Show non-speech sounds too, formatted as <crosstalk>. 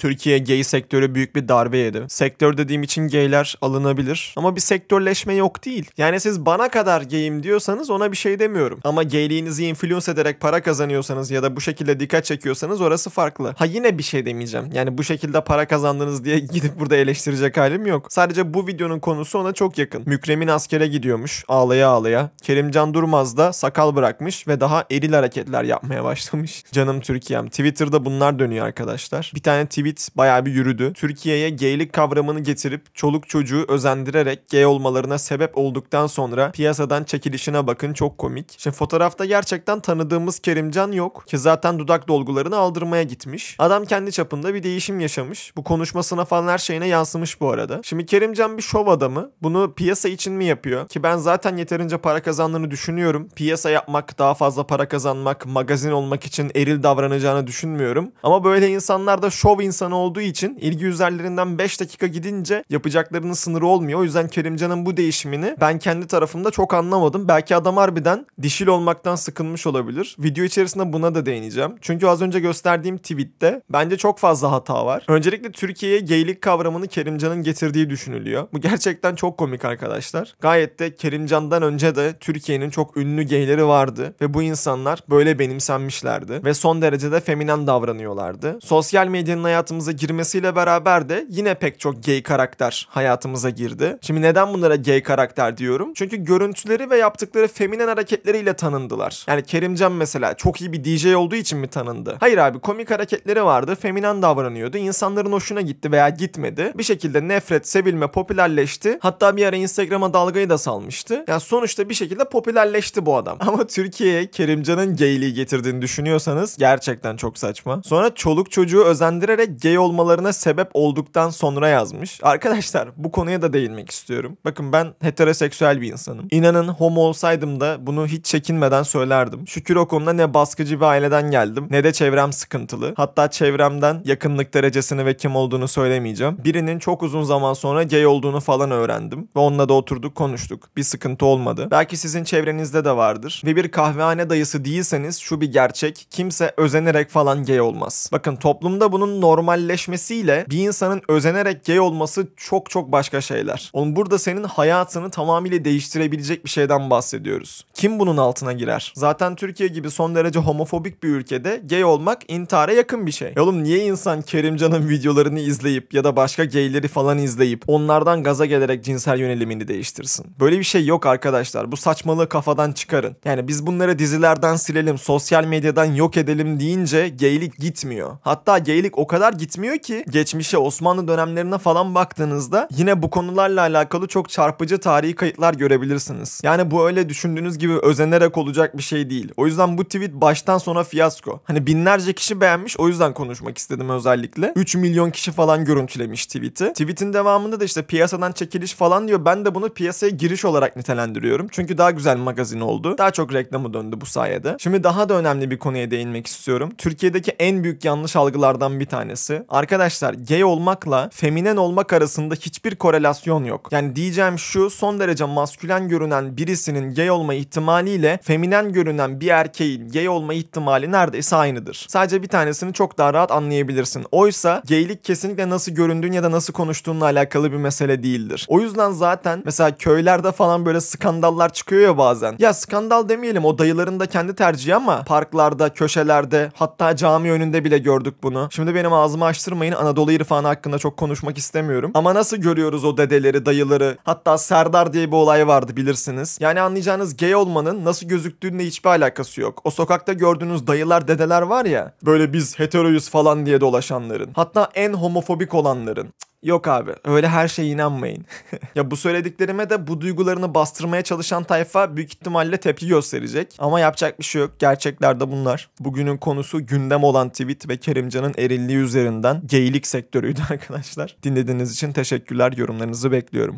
Türkiye gay sektörü büyük bir darbe yedi. Sektör dediğim için gayler alınabilir. Ama bir sektörleşme yok değil. Yani siz bana kadar gayim diyorsanız ona bir şey demiyorum. Ama gayliğinizi influence ederek para kazanıyorsanız ya da bu şekilde dikkat çekiyorsanız orası farklı. Ha yine bir şey demeyeceğim. Yani bu şekilde para kazandınız diye <laughs> gidip burada eleştirecek halim yok. Sadece bu videonun konusu ona çok yakın. Mükremin askere gidiyormuş ağlaya ağlaya. Kerimcan Durmaz da sakal bırakmış ve daha eril hareketler yapmaya başlamış. Canım Türkiye'm. Twitter'da bunlar dönüyor arkadaşlar. Bir tane tweet Tweet bayağı bir yürüdü. Türkiye'ye geylik kavramını getirip çoluk çocuğu özendirerek gay olmalarına sebep olduktan sonra piyasadan çekilişine bakın çok komik. Şimdi fotoğrafta gerçekten tanıdığımız Kerimcan yok ki zaten dudak dolgularını aldırmaya gitmiş. Adam kendi çapında bir değişim yaşamış. Bu konuşmasına falan her şeyine yansımış bu arada. Şimdi Kerimcan bir şov adamı. Bunu piyasa için mi yapıyor? Ki ben zaten yeterince para kazandığını düşünüyorum. Piyasa yapmak, daha fazla para kazanmak, magazin olmak için eril davranacağını düşünmüyorum. Ama böyle insanlar da şov insanı insanı olduğu için ilgi üzerlerinden 5 dakika gidince yapacaklarının sınırı olmuyor. O yüzden Kerimcan'ın bu değişimini ben kendi tarafımda çok anlamadım. Belki adam harbiden dişil olmaktan sıkılmış olabilir. Video içerisinde buna da değineceğim. Çünkü az önce gösterdiğim tweette bence çok fazla hata var. Öncelikle Türkiye'ye geylik kavramını Kerimcan'ın getirdiği düşünülüyor. Bu gerçekten çok komik arkadaşlar. Gayet de Kerimcan'dan önce de Türkiye'nin çok ünlü geyleri vardı ve bu insanlar böyle benimsenmişlerdi ve son derecede feminen davranıyorlardı. Sosyal medyanın hayatı hayatımıza girmesiyle beraber de yine pek çok gay karakter hayatımıza girdi. Şimdi neden bunlara gay karakter diyorum? Çünkü görüntüleri ve yaptıkları feminen hareketleriyle tanındılar. Yani Kerimcan mesela çok iyi bir DJ olduğu için mi tanındı? Hayır abi komik hareketleri vardı, feminen davranıyordu. insanların hoşuna gitti veya gitmedi. Bir şekilde nefret, sevilme popülerleşti. Hatta bir ara Instagram'a dalgayı da salmıştı. Yani sonuçta bir şekilde popülerleşti bu adam. <laughs> Ama Türkiye'ye Kerimcan'ın gayliği getirdiğini düşünüyorsanız gerçekten çok saçma. Sonra çoluk çocuğu özendirerek gay olmalarına sebep olduktan sonra yazmış. Arkadaşlar bu konuya da değinmek istiyorum. Bakın ben heteroseksüel bir insanım. İnanın homo olsaydım da bunu hiç çekinmeden söylerdim. Şükür o konuda ne baskıcı bir aileden geldim ne de çevrem sıkıntılı. Hatta çevremden yakınlık derecesini ve kim olduğunu söylemeyeceğim. Birinin çok uzun zaman sonra gay olduğunu falan öğrendim ve onunla da oturduk konuştuk. Bir sıkıntı olmadı. Belki sizin çevrenizde de vardır. Ve bir kahvehane dayısı değilseniz şu bir gerçek. Kimse özenerek falan gay olmaz. Bakın toplumda bunun normal normalleşmesiyle bir insanın özenerek gay olması çok çok başka şeyler. Onun burada senin hayatını tamamıyla değiştirebilecek bir şeyden bahsediyoruz. Kim bunun altına girer? Zaten Türkiye gibi son derece homofobik bir ülkede gay olmak intihara yakın bir şey. E oğlum niye insan Kerimcan'ın videolarını izleyip ya da başka gayleri falan izleyip onlardan gaza gelerek cinsel yönelimini değiştirsin? Böyle bir şey yok arkadaşlar. Bu saçmalığı kafadan çıkarın. Yani biz bunları dizilerden silelim, sosyal medyadan yok edelim deyince gaylik gitmiyor. Hatta gaylik o kadar kadar gitmiyor ki geçmişe Osmanlı dönemlerine falan baktığınızda yine bu konularla alakalı çok çarpıcı tarihi kayıtlar görebilirsiniz. Yani bu öyle düşündüğünüz gibi özenerek olacak bir şey değil. O yüzden bu tweet baştan sona fiyasko. Hani binlerce kişi beğenmiş o yüzden konuşmak istedim özellikle. 3 milyon kişi falan görüntülemiş tweet'i. Tweet'in devamında da işte piyasadan çekiliş falan diyor. Ben de bunu piyasaya giriş olarak nitelendiriyorum. Çünkü daha güzel magazin oldu. Daha çok reklamı döndü bu sayede. Şimdi daha da önemli bir konuya değinmek istiyorum. Türkiye'deki en büyük yanlış algılardan bir tanesi tanesi. Arkadaşlar gay olmakla feminen olmak arasında hiçbir korelasyon yok. Yani diyeceğim şu son derece maskülen görünen birisinin gay olma ihtimaliyle feminen görünen bir erkeğin gay olma ihtimali neredeyse aynıdır. Sadece bir tanesini çok daha rahat anlayabilirsin. Oysa gaylik kesinlikle nasıl göründüğün ya da nasıl konuştuğunla alakalı bir mesele değildir. O yüzden zaten mesela köylerde falan böyle skandallar çıkıyor ya bazen. Ya skandal demeyelim o dayıların da kendi tercihi ama parklarda, köşelerde hatta cami önünde bile gördük bunu. Şimdi benim ağzım ağzımı Anadolu irfanı hakkında çok konuşmak istemiyorum. Ama nasıl görüyoruz o dedeleri, dayıları? Hatta Serdar diye bir olay vardı bilirsiniz. Yani anlayacağınız gay olmanın nasıl gözüktüğünle hiçbir alakası yok. O sokakta gördüğünüz dayılar, dedeler var ya. Böyle biz heteroyuz falan diye dolaşanların. Hatta en homofobik olanların. Yok abi öyle her şeye inanmayın. <laughs> ya bu söylediklerime de bu duygularını bastırmaya çalışan tayfa büyük ihtimalle tepki gösterecek. Ama yapacak bir şey yok. Gerçekler de bunlar. Bugünün konusu gündem olan tweet ve Kerimcan'ın erilliği üzerinden geylik sektörüydü <laughs> arkadaşlar. Dinlediğiniz için teşekkürler. Yorumlarınızı bekliyorum.